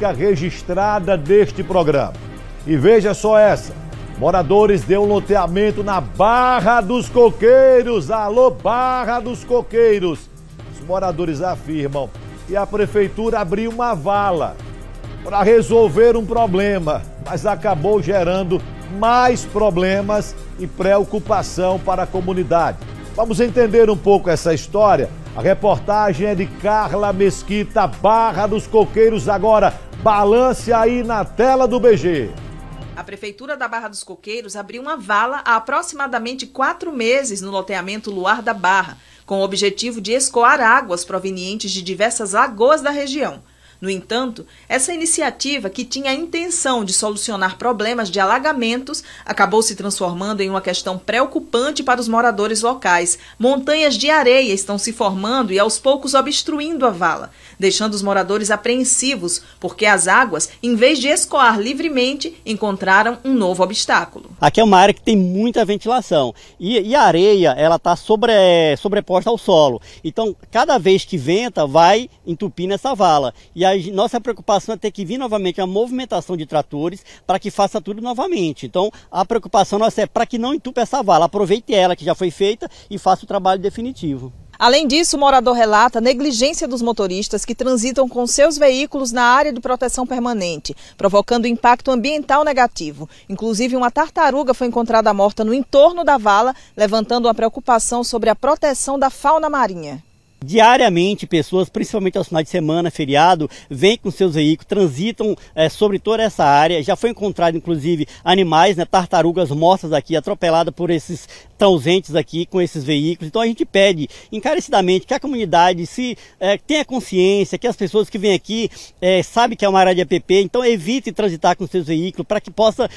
marca registrada deste programa. E veja só essa. Moradores deu um loteamento na Barra dos Coqueiros. Alô, Barra dos Coqueiros. Os moradores afirmam que a prefeitura abriu uma vala para resolver um problema, mas acabou gerando mais problemas e preocupação para a comunidade. Vamos entender um pouco essa história. A reportagem é de Carla Mesquita, Barra dos Coqueiros, agora Balance aí na tela do BG. A Prefeitura da Barra dos Coqueiros abriu uma vala há aproximadamente quatro meses no loteamento Luar da Barra, com o objetivo de escoar águas provenientes de diversas lagoas da região. No entanto, essa iniciativa, que tinha a intenção de solucionar problemas de alagamentos, acabou se transformando em uma questão preocupante para os moradores locais. Montanhas de areia estão se formando e aos poucos obstruindo a vala, deixando os moradores apreensivos, porque as águas, em vez de escoar livremente, encontraram um novo obstáculo. Aqui é uma área que tem muita ventilação e, e a areia ela está sobre, é, sobreposta ao solo. Então, cada vez que venta, vai entupindo essa vala. E a nossa preocupação é ter que vir novamente a movimentação de tratores para que faça tudo novamente. Então, a preocupação nossa é para que não entupe essa vala, aproveite ela que já foi feita e faça o trabalho definitivo. Além disso, o morador relata negligência dos motoristas que transitam com seus veículos na área de proteção permanente, provocando impacto ambiental negativo. Inclusive, uma tartaruga foi encontrada morta no entorno da vala, levantando uma preocupação sobre a proteção da fauna marinha. Diariamente, pessoas, principalmente aos finais de semana, feriado, vêm com seus veículos, transitam é, sobre toda essa área. Já foi encontrado, inclusive, animais, né, tartarugas mortas aqui, atropeladas por esses transentes aqui com esses veículos. Então a gente pede encarecidamente que a comunidade se é, tenha consciência, que as pessoas que vêm aqui é, eh, sabem que é uma área de APP, então evite transitar com seus veículos para que possa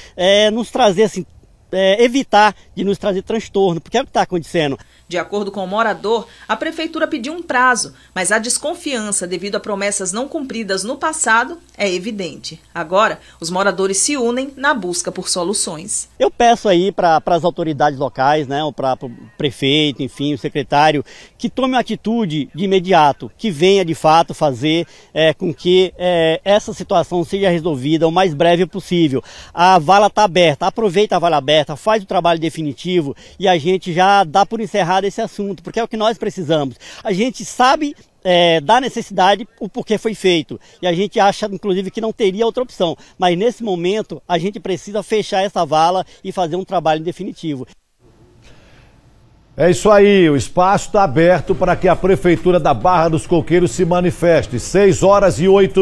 nos trazer assim, é, evitar de nos trazer transtorno, porque é o que está acontecendo. De acordo com o morador, a prefeitura pediu um prazo, mas a desconfiança devido a promessas não cumpridas no passado é evidente. Agora, os moradores se unem na busca por soluções. Eu peço aí para as autoridades locais, né, para o prefeito, enfim, o secretário, que tome uma atitude de imediato, que venha de fato fazer é, com que é, essa situação seja resolvida o mais breve possível. A vala está aberta, aproveita a vala aberta faz o trabalho definitivo e a gente já dá por encerrado esse assunto, porque é o que nós precisamos. A gente sabe é, da necessidade o porquê foi feito. E a gente acha, inclusive, que não teria outra opção. Mas nesse momento, a gente precisa fechar essa vala e fazer um trabalho definitivo. É isso aí, o espaço está aberto para que a Prefeitura da Barra dos Coqueiros se manifeste. 6 horas e 8